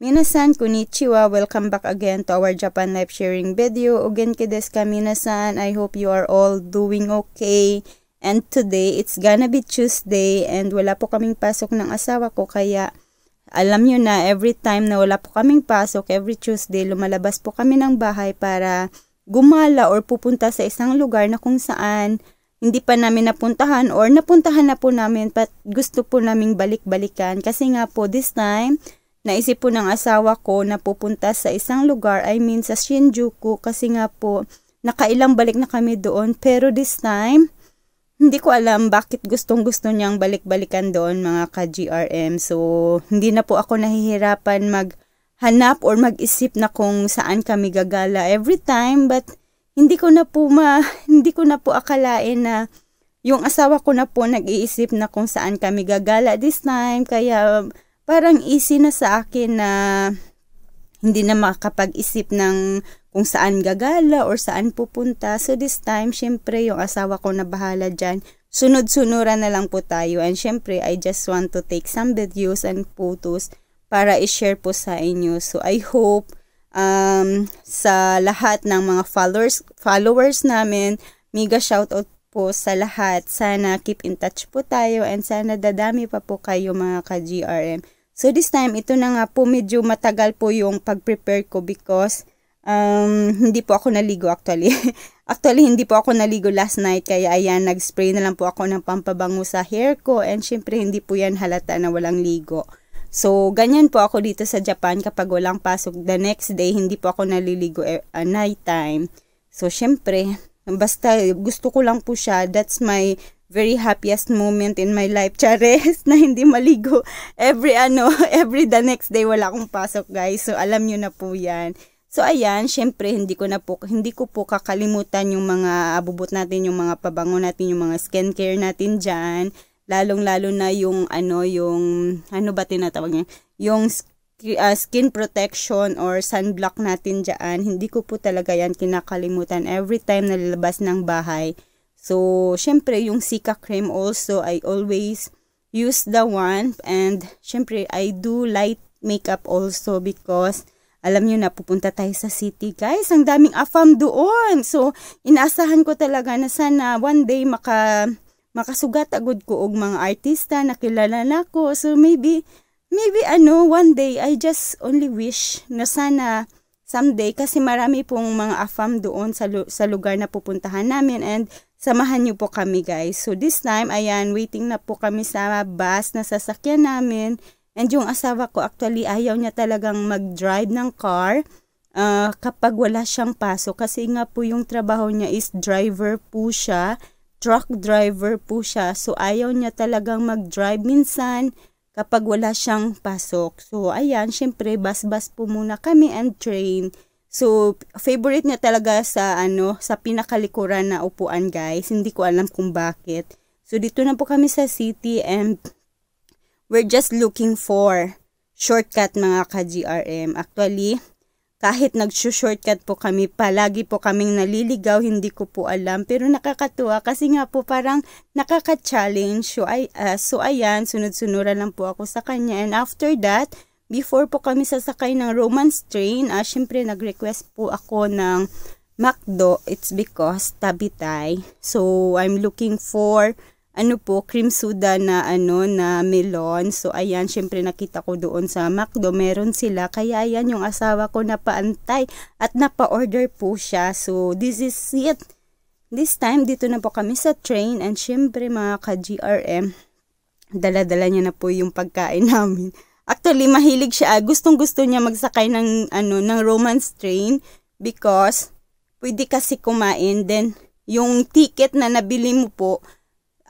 Minasan konnichiwa, welcome back again to our Japan life sharing video. Again kides ka minasan, I hope you are all doing okay. And today, it's gonna be Tuesday and wala po kaming pasok ng asawa ko kaya alam nyo na every time na wala po kaming pasok, every Tuesday lumalabas po kami ng bahay para gumala or pupunta sa isang lugar na kung saan hindi pa namin napuntahan or napuntahan na po namin but gusto po naming balik-balikan kasi nga po this time Naisip po ng asawa ko na pupunta sa isang lugar, I mean sa Shinjuku kasi nga po nakailang balik na kami doon pero this time hindi ko alam bakit gustong gusto niyang balik-balikan doon mga ka-GRM. So, hindi na po ako nahihirapan maghanap or mag-isip na kung saan kami gagala every time. But, hindi ko na po ma, hindi ko na po akalain na yung asawa ko na po nag-iisip na kung saan kami gagala this time. Kaya, parang easy na sa akin na hindi na makakapag-isip ng kung saan gagala or saan pupunta. So this time, syempre yung asawa ko na bahala dyan. Sunod-sunuran na lang po tayo. And syempre, I just want to take some videos and photos para i-share po sa inyo. So I hope um, sa lahat ng mga followers, followers namin, mega shoutout po sa lahat. Sana keep in touch po tayo and sana dadami pa po kayo mga ka-GRM. So this time, ito na nga po medyo matagal po yung pag-prepare ko because um, hindi po ako naligo actually. actually, hindi po ako naligo last night kaya ayan, nag-spray na lang po ako ng pampabango sa hair ko and syempre hindi po yan halata na walang ligo. So, ganyan po ako dito sa Japan kapag walang pasok. The next day, hindi po ako naliligo at e, uh, night time. So, syempre, basta gusto ko lang po siya. That's my very happiest moment in my life. Chares, na hindi maligo. Every ano, every the next day wala akong pasok, guys. So alam niyo na po 'yan. So ayan, syempre hindi ko na po hindi ko po kakalimutan yung mga abubot natin, yung mga pabango natin, yung mga skincare natin diyan. Lalong-lalo na yung ano, yung ano ba tinatawag niya? Yung uh, skin protection or sunblock natin diyan. Hindi ko po talaga yan kinakalimutan every time na lalabas ng bahay So, syempre, yung Sika cream also, I always use the one. And, syempre, I do light makeup also because, alam nyo na, pupunta tayo sa city. Guys, ang daming afam doon. So, inaasahan ko talaga na sana one day maka, makasugat agad ko og mga artista na kilala na ko. So, maybe, maybe ano, one day, I just only wish na sana someday kasi marami pong mga afam doon sa, lu sa lugar na pupuntahan namin and samahan niyo po kami guys. So this time, ayan, waiting na po kami sa bus na sasakyan namin and yung asawa ko actually ayaw niya talagang mag-drive ng car uh, kapag wala siyang pasok kasi nga po yung trabaho niya is driver po siya, truck driver po siya. So ayaw niya talagang mag-drive minsan kapag wala siyang pasok. So, ayan, syempre, bas-bas po muna kami and train. So, favorite niya talaga sa, ano, sa pinakalikuran na upuan, guys. Hindi ko alam kung bakit. So, dito na po kami sa city and we're just looking for shortcut, mga ka-GRM. Actually, kahit nag-shortcut po kami, palagi po kaming naliligaw, hindi ko po alam. Pero nakakatuwa kasi nga po parang nakaka-challenge. So, ay, uh, so ayan, sunod-sunuran lang po ako sa kanya. And after that, before po kami sasakay ng Romance train, uh, syempre nag-request po ako ng McDo. It's because tabitay. So, I'm looking for ano po, cream soda na ano na melon. So ayan, syempre nakita ko doon sa McDo, meron sila. Kaya ayan yung asawa ko na paantay at napa-order po siya. So this is it. This time dito na po kami sa train and syempre mga ka-GRM, dala-dala niya na po yung pagkain namin. Actually, mahilig siya. Gustong-gusto niya magsakay ng ano ng romance train because pwede kasi kumain then yung ticket na nabili mo po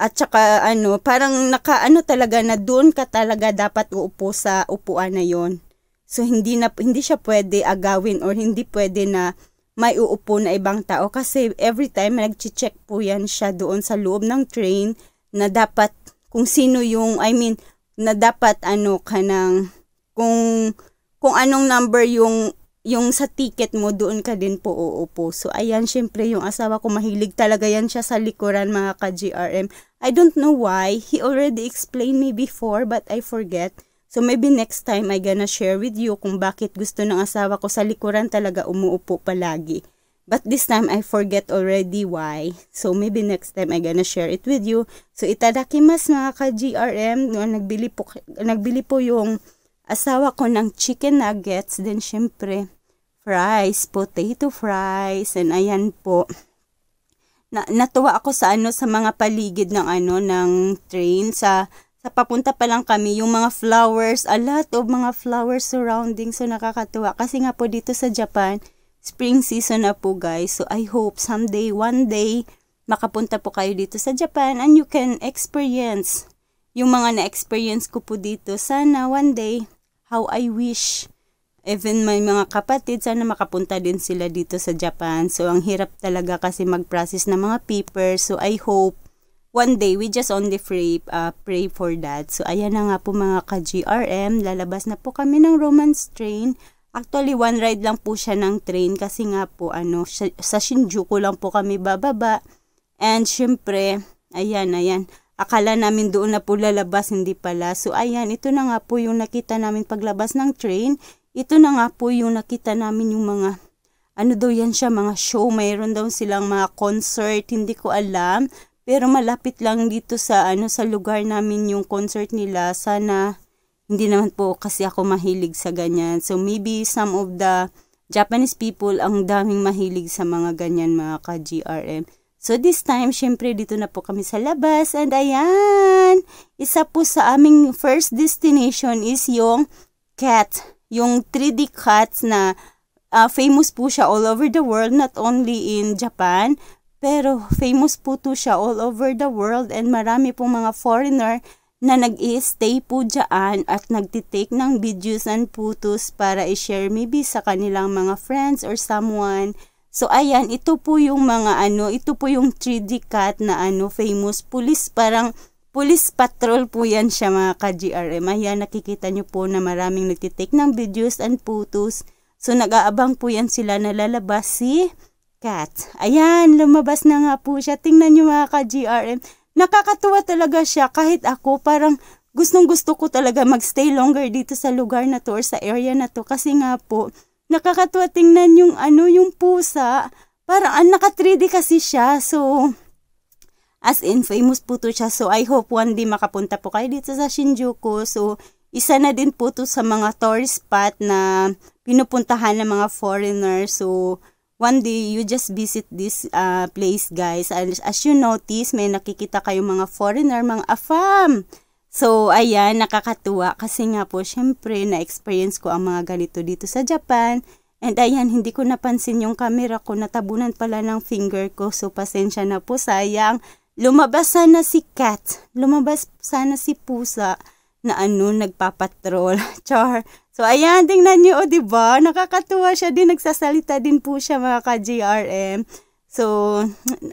at saka ano, parang nakaano talaga na doon ka talaga dapat uupo sa upuan na 'yon. So hindi na hindi siya pwede agawin or hindi pwede na may uupo na ibang tao kasi every time nagche-check po yan siya doon sa loob ng train na dapat kung sino yung I mean na dapat ano ka ng kung kung anong number yung yung sa ticket mo, doon ka din po uupo. So, ayan, syempre, yung asawa ko, mahilig talaga yan siya sa likuran, mga ka-GRM. I don't know why. He already explained me before, but I forget. So, maybe next time, I gonna share with you kung bakit gusto ng asawa ko sa likuran talaga umuupo palagi. But this time, I forget already why. So, maybe next time, I gonna share it with you. So, itadakimas, mga ka-GRM. Nagbili po, nagbili po yung Asawa ko ng chicken nuggets din syempre. Fries, potato fries, and ayan po. Na natuwa ako sa ano sa mga paligid ng ano ng train sa sa papunta pa lang kami, yung mga flowers, a lot of mga flowers surrounding. So, nakakatuwa. Kasi nga po dito sa Japan, spring season na po guys. So, I hope someday, one day, makapunta po kayo dito sa Japan and you can experience yung mga na-experience ko po dito. Sana one day, how I wish. Even my mga kapatid, sana makapunta din sila dito sa Japan. So, ang hirap talaga kasi mag-process ng mga papers. So, I hope one day we just only pray, uh, pray for that. So, ayan na nga po mga ka-GRM. Lalabas na po kami ng Romance train. Actually, one ride lang po siya ng train kasi nga po, ano, sa Shinjuku lang po kami bababa. And, syempre, ayan, ayan. Akala namin doon na po lalabas, hindi pala. So ayan, ito na nga po yung nakita namin paglabas ng train. Ito na nga po yung nakita namin yung mga, ano daw yan siya, mga show. Mayroon daw silang mga concert, hindi ko alam. Pero malapit lang dito sa, ano, sa lugar namin yung concert nila. Sana, hindi naman po kasi ako mahilig sa ganyan. So maybe some of the Japanese people ang daming mahilig sa mga ganyan mga ka-GRM. So this time, syempre dito na po kami sa labas. And ayan, isa po sa aming first destination is yung cat. Yung 3D cat na uh, famous po siya all over the world, not only in Japan. Pero famous po to siya all over the world and marami pong mga foreigner na nag-i-stay po dyan at nagtitake ng videos and photos para i-share maybe sa kanilang mga friends or someone So ayan, ito po yung mga ano, ito po yung 3D cut na ano, famous police, parang police patrol po yan siya mga ka-GRM. Ayan, nakikita nyo po na maraming nagtitake ng videos and photos. So nag-aabang po yan sila na lalabas si cat. Ayan, lumabas na nga po siya. Tingnan nyo mga ka-GRM. Nakakatuwa talaga siya kahit ako parang gustong gusto ko talaga magstay longer dito sa lugar na to or sa area na to kasi nga po nakakatuwa tingnan yung ano, yung pusa. Parang ah, naka 3D kasi siya. So, as in, famous po to siya. So, I hope one day makapunta po kayo dito sa Shinjuku. So, isa na din po to sa mga tourist spot na pinupuntahan ng mga foreigner. So, one day you just visit this uh, place guys. As, as you notice, may nakikita kayong mga foreigner, mga afam. So, ayan, nakakatuwa kasi nga po, syempre, na-experience ko ang mga ganito dito sa Japan. And ayan, hindi ko napansin yung camera ko, natabunan pala ng finger ko. So, pasensya na po, sayang. Lumabas sana si cat, lumabas sana si pusa na ano, nagpapatrol. Char. So, ayan, tingnan nyo, o, oh, diba? Nakakatuwa siya din, nagsasalita din po siya, mga ka-JRM. So,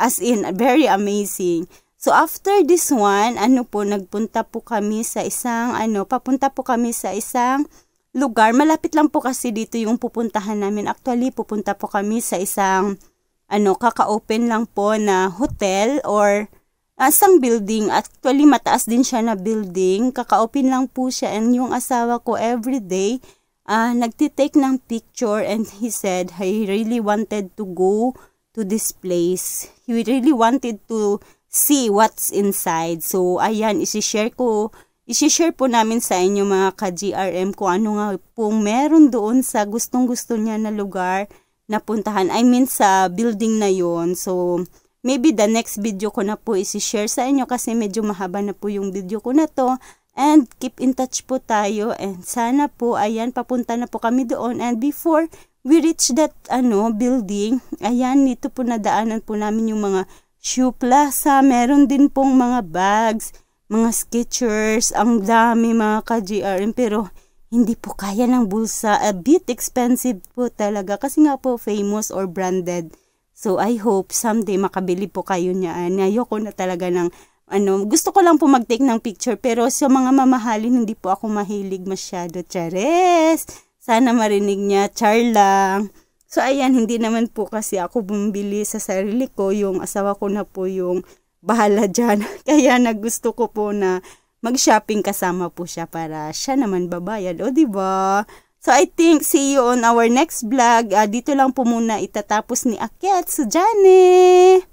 as in, very amazing. So, after this one, ano po, nagpunta po kami sa isang, ano, papunta po kami sa isang lugar. Malapit lang po kasi dito yung pupuntahan namin. Actually, pupunta po kami sa isang, ano, kaka-open lang po na hotel or asang ah, building. Actually, mataas din siya na building. Kaka-open lang po siya. And yung asawa ko, everyday, uh, ah, nagtitake ng picture and he said, he really wanted to go to this place. He really wanted to see what's inside. So, ayan, isi-share ko, isi-share po namin sa inyo mga ka-GRM kung ano nga pong meron doon sa gustong-gusto niya na lugar na puntahan. I mean, sa building na yon So, maybe the next video ko na po isi-share sa inyo kasi medyo mahaba na po yung video ko na to. And keep in touch po tayo and sana po ayan papunta na po kami doon and before we reach that ano building, ayan nito po nadaanan po namin yung mga Shoe Plaza, meron din pong mga bags, mga Skechers, ang dami mga ka-GRM pero hindi po kaya ng bulsa. A bit expensive po talaga kasi nga po famous or branded. So I hope someday makabili po kayo niyan. Ayoko na talaga ng ano, gusto ko lang po mag-take ng picture pero sa mga mamahalin hindi po ako mahilig masyado. Chares! Sana marinig niya. Char lang. So, ayan, hindi naman po kasi ako bumili sa sarili ko. Yung asawa ko na po yung bahala dyan. Kaya nagusto ko po na mag-shopping kasama po siya para siya naman babayad. O, ba diba? So, I think, see you on our next vlog. Uh, dito lang po muna itatapos ni Akyat Sujane.